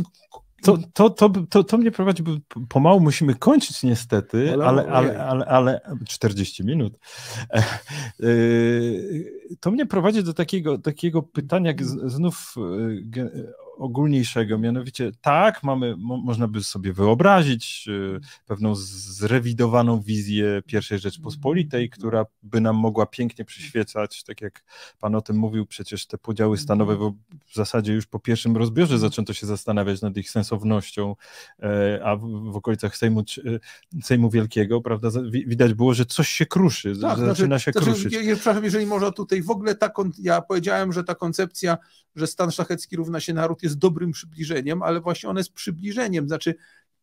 To, to, to, to, to mnie prowadzi, bo pomału musimy kończyć niestety, ale, ale, no, ale, ale, 40 minut. E, y, to mnie prowadzi do takiego, takiego pytania znów y, ogólniejszego, mianowicie tak, mamy, mo, można by sobie wyobrazić y, pewną zrewidowaną wizję pierwszej Rzeczpospolitej, która by nam mogła pięknie przyświecać, tak jak pan o tym mówił, przecież te podziały stanowe bo w zasadzie już po pierwszym rozbiorze zaczęto się zastanawiać nad ich sensownością, y, a w, w okolicach Sejmu, y, Sejmu Wielkiego, prawda, widać było, że coś się kruszy, tak, zaczyna znaczy, się znaczy, kruszyć. Przepraszam, jeżeli można tutaj w ogóle ta, ja powiedziałem, że ta koncepcja że stan szlachecki równa się naród jest dobrym przybliżeniem, ale właśnie on jest przybliżeniem, znaczy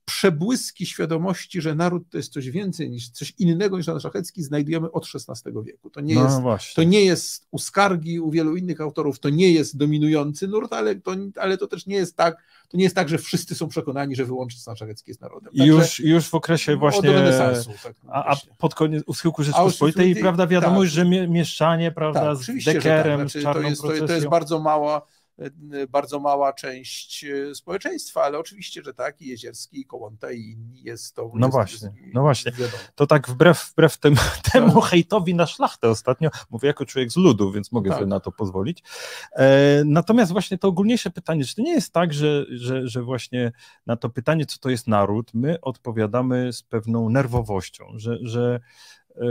przebłyski świadomości, że naród to jest coś więcej niż coś innego niż naród szlachecki, znajdujemy od XVI wieku. To nie, no jest, to nie jest u Skargi, u wielu innych autorów, to nie jest dominujący nurt, ale to, ale to też nie jest tak, to nie jest tak, że wszyscy są przekonani, że wyłącznie Jan szlachecki jest narodem. Także już, już w okresie właśnie renesansu. Tak no a, a, pod koniec, u schyłku Rzeczypospolitej, a, prawda, wiadomość, tak, że mieszczanie, prawda, tak, z dekerem, tak, znaczy, to, jest, to jest bardzo mała E, bardzo mała część e, społeczeństwa, ale oczywiście, że tak, i Jezierski, i Kołąta, i inni jest to... No jest, właśnie, jest, no właśnie. Wiadomo. To tak wbrew, wbrew temu, tak. temu hejtowi na szlachtę ostatnio, mówię jako człowiek z ludu, więc mogę tak. sobie na to pozwolić. E, natomiast właśnie to ogólniejsze pytanie, czy to nie jest tak, że, że, że właśnie na to pytanie, co to jest naród, my odpowiadamy z pewną nerwowością, że, że E,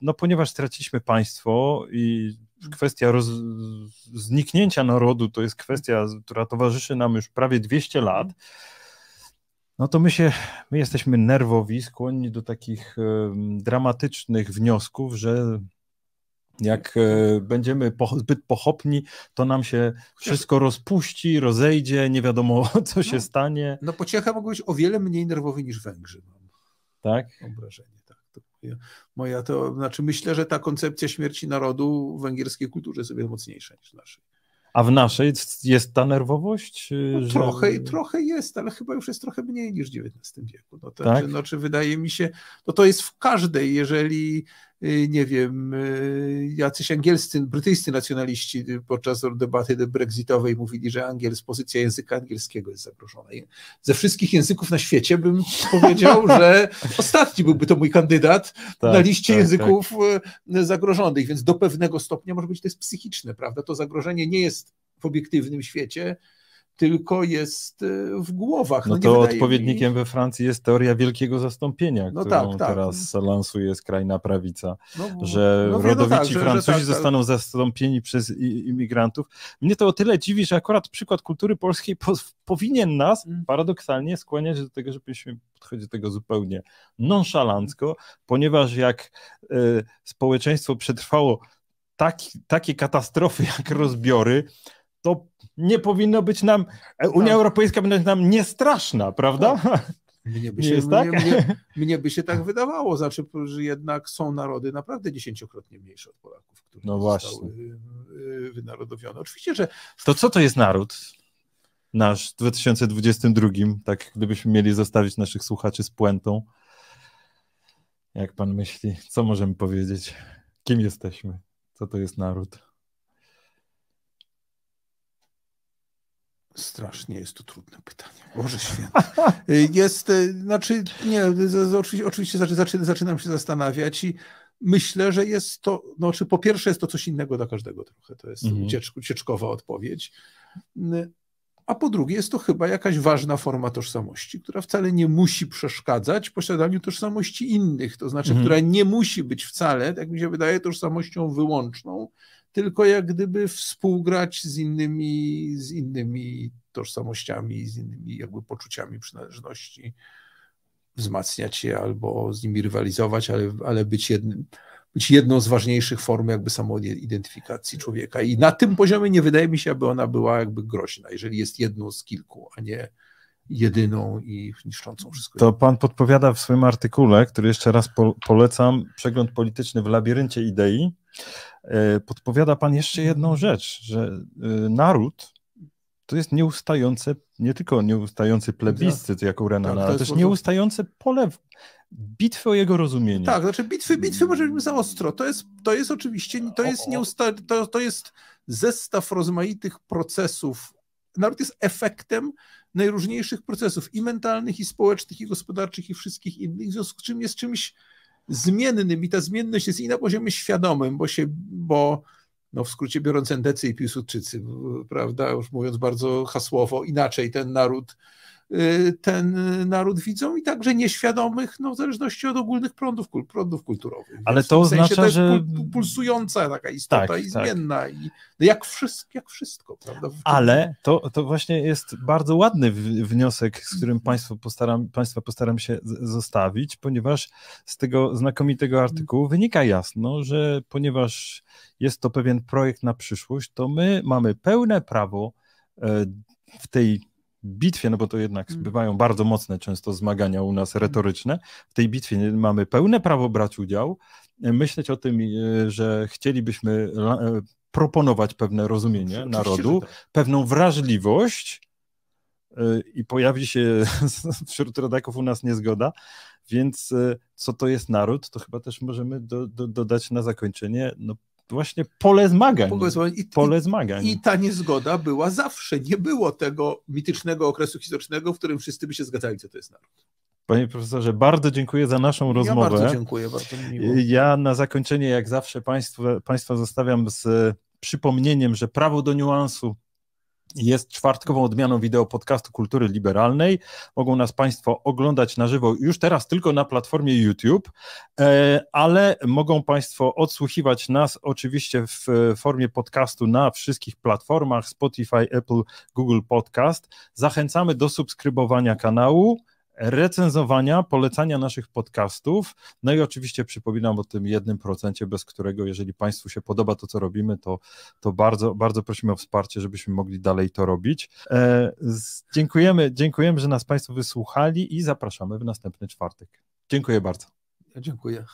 no ponieważ straciliśmy państwo i kwestia roz... zniknięcia narodu to jest kwestia, która towarzyszy nam już prawie 200 lat, mhm. no to my się, my jesteśmy nerwowi, skłonni do takich e, dramatycznych wniosków, że jak e, będziemy zbyt pochopni, to nam się wszystko rozpuści, rozejdzie, nie wiadomo co się no, stanie. No pociecha mogą być o wiele mniej nerwowy niż Węgrzy. Mam tak? Obrażenie. Moja to, znaczy myślę, że ta koncepcja śmierci narodu w węgierskiej kulturze jest sobie mocniejsza niż w naszej. A w naszej jest ta nerwowość? No, że... trochę, trochę jest, ale chyba już jest trochę mniej niż w XIX wieku. No, tak? Znaczy, no czy wydaje mi się, no to jest w każdej, jeżeli Y, nie wiem, y, jacyś angielscy, brytyjscy nacjonaliści podczas debaty brexitowej mówili, że angiels, pozycja języka angielskiego jest zagrożona. ze wszystkich języków na świecie bym powiedział, że ostatni byłby to mój kandydat tak, na liście tak, języków tak. Y, zagrożonych, więc do pewnego stopnia może być to jest psychiczne, prawda? To zagrożenie nie jest w obiektywnym świecie, tylko jest e, w głowach. No, no to odpowiednikiem mi... we Francji jest teoria wielkiego zastąpienia, no którą tak, tak. teraz lansuje skrajna prawica, no, że no, rodowici tak, Francuzi że, że tak, tak. zostaną zastąpieni przez imigrantów. Mnie to o tyle dziwi, że akurat przykład kultury polskiej po, powinien nas mm. paradoksalnie skłaniać do tego, żebyśmy podchodzi do tego zupełnie nonszalancko, ponieważ jak y, społeczeństwo przetrwało taki, takie katastrofy jak rozbiory, to nie powinno być nam, e, Unia no. Europejska będzie nam niestraszna, prawda? No. Mnie by, się, mnie, tak? mnie, mnie, by się tak wydawało, znaczy, że jednak są narody naprawdę dziesięciokrotnie mniejsze od Polaków, które no właśnie. zostały e, wynarodowione. Oczywiście, że... To co to jest naród? Nasz w 2022, tak gdybyśmy mieli zostawić naszych słuchaczy z puentą. Jak pan myśli, co możemy powiedzieć? Kim jesteśmy? Co to jest naród? Strasznie jest to trudne pytanie. Boże święty. Jest, e, znaczy, nie, oczywiście, oczywiście zaczynam się zastanawiać i myślę, że jest to, no, czy po pierwsze jest to coś innego dla każdego trochę, to jest mhm. ucieczkowa odpowiedź, a po drugie jest to chyba jakaś ważna forma tożsamości, która wcale nie musi przeszkadzać posiadaniu tożsamości innych, to znaczy, mhm. która nie musi być wcale, jak mi się wydaje, tożsamością wyłączną, tylko jak gdyby współgrać z innymi, z innymi tożsamościami, z innymi jakby poczuciami przynależności, wzmacniać je albo z nimi rywalizować, ale, ale być jednym, być jedną z ważniejszych form jakby samoidentyfikacji człowieka. I na tym poziomie nie wydaje mi się, aby ona była jakby groźna, jeżeli jest jedną z kilku, a nie jedyną i niszczącą wszystko. To pan podpowiada w swoim artykule, który jeszcze raz po polecam, przegląd polityczny w labiryncie idei, e, podpowiada pan jeszcze jedną rzecz, że e, naród to jest nieustające, nie tylko nieustający plebiscyt, tak. jak u Renana, tak, no, ale też nieustające pole bitwy o jego rozumienie. Tak, znaczy bitwy, bitwy może być za ostro. To jest, to jest oczywiście, to jest, nieusta, to, to jest zestaw rozmaitych procesów. Naród jest efektem najróżniejszych procesów i mentalnych, i społecznych, i gospodarczych, i wszystkich innych, w związku z czym jest czymś zmiennym i ta zmienność jest i na poziomie świadomym, bo się, bo no w skrócie biorąc Endecy i Piłsudczycy, prawda, już mówiąc bardzo hasłowo, inaczej ten naród Y, ten naród widzą i także nieświadomych, no, w zależności od ogólnych prądów, prądów kulturowych. Ale to w sensie oznacza, to że... pulsująca taka istota tak, i tak. zmienna. Tak. I, no, jak, wszystko, jak wszystko, prawda? Ale to, to właśnie jest bardzo ładny wniosek, z którym państwu postaram, Państwa postaram się zostawić, ponieważ z tego znakomitego mhm. artykułu wynika jasno, że ponieważ jest to pewien projekt na przyszłość, to my mamy pełne prawo e, w tej bitwie, no bo to jednak mm. bywają bardzo mocne często zmagania u nas mm. retoryczne, w tej bitwie mamy pełne prawo brać udział, e, myśleć o tym, e, że chcielibyśmy e, proponować pewne rozumienie narodu, tak. pewną wrażliwość i pojawi się wśród rodaków u nas niezgoda, więc co to jest naród, to chyba też możemy do, do, dodać na zakończenie no, właśnie pole zmagań. Pole zmagań. I, pole zmagań. I, I, ta niezgoda była zawsze. Nie było tego mitycznego okresu historycznego, w którym wszyscy by się zgadzali, co to jest naród. Panie profesorze, bardzo dziękuję za naszą rozmowę. Ja bardzo dziękuję, bardzo miło. Ja na zakończenie, jak zawsze, państwa, Państwa zostawiam z przypomnieniem, że prawo do niuansu jest czwartkową odmianą wideo podcastu Kultury Liberalnej. Mogą nas Państwo oglądać na żywo już teraz tylko na platformie YouTube, e, ale mogą Państwo odsłuchiwać nas oczywiście w e, formie podcastu na wszystkich platformach Spotify, Apple, Google Podcast. Zachęcamy do subskrybowania kanału recenzowania, polecania naszych podcastów. No i oczywiście przypominam o tym jednym procencie, bez którego, jeżeli Państwu się podoba to, co robimy, to, to bardzo, bardzo prosimy o wsparcie, żebyśmy mogli dalej to robić. E, z, dziękujemy, dziękujemy, że nas Państwo wysłuchali i zapraszamy w następny czwartek. Dziękuję bardzo. Ja dziękuję.